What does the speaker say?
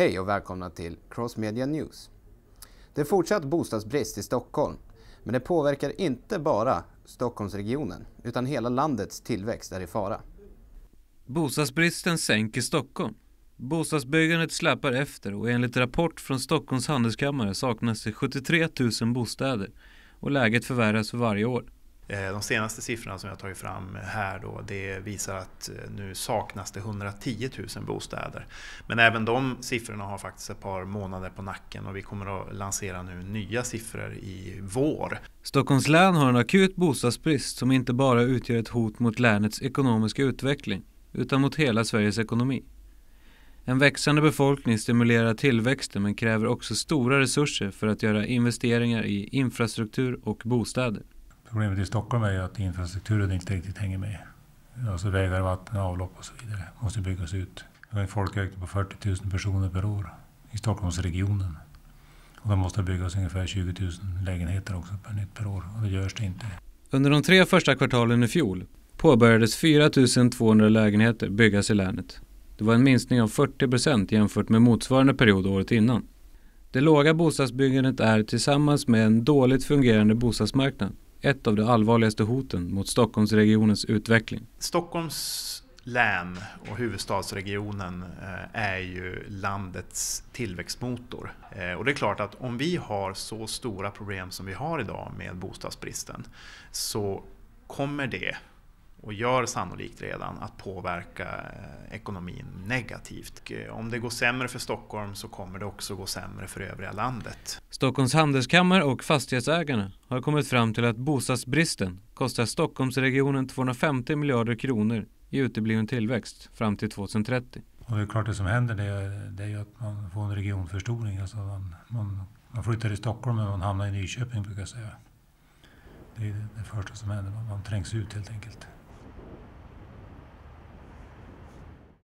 Hej och välkomna till Crossmedia News. Det är fortsatt bostadsbrist i Stockholm, men det påverkar inte bara Stockholmsregionen, utan hela landets tillväxt är i fara. Bostadsbristen sänker Stockholm. Bostadsbyggandet släpar efter och enligt rapport från Stockholms handelskammare saknas det 73 000 bostäder och läget förvärras för varje år. Eh, de senaste siffrorna som jag tagit fram här då, det visar att eh, nu saknas det 110 000 bostäder. Men även de siffrorna har faktiskt ett par månader på nacken och vi kommer att lansera nu nya siffror i vår. Stockholms län har en akut bostadsbrist som inte bara utgör ett hot mot länets ekonomiska utveckling utan mot hela Sveriges ekonomi. En växande befolkning stimulerar tillväxten men kräver också stora resurser för att göra investeringar i infrastruktur och bostäder. Problemet i Stockholm är ju att infrastrukturen inte riktigt hänger med. Alltså vägar, vatten, avlopp och så vidare måste byggas ut. Det har en folkökning på 40 000 personer per år i Stockholmsregionen. Och det måste byggas ungefär 20 000 lägenheter också per nytt per år och det görs det inte. Under de tre första kvartalen i fjol påbörjades 4 200 lägenheter byggas i länet. Det var en minskning av 40 procent jämfört med motsvarande period året innan. Det låga bostadsbyggandet är tillsammans med en dåligt fungerande bostadsmarknad ett av de allvarligaste hoten mot Stockholmsregionens utveckling. Stockholms län och huvudstadsregionen eh, är ju landets tillväxtmotor. Eh, och det är klart att om vi har så stora problem som vi har idag med bostadsbristen så kommer det och gör sannolikt redan, att påverka eh, ekonomin negativt. Eh, om det går sämre för Stockholm så kommer det också gå sämre för övriga landet. Stockholms handelskammare och fastighetsägarna har kommit fram till att bostadsbristen kostar Stockholmsregionen 250 miljarder kronor i utebliven tillväxt fram till 2030. Och det är klart det som händer det är, det är att man får en regionförstoring. Alltså man, man, man flyttar i Stockholm men man hamnar i Nyköping brukar jag säga. Det är det första som händer, man trängs ut helt enkelt.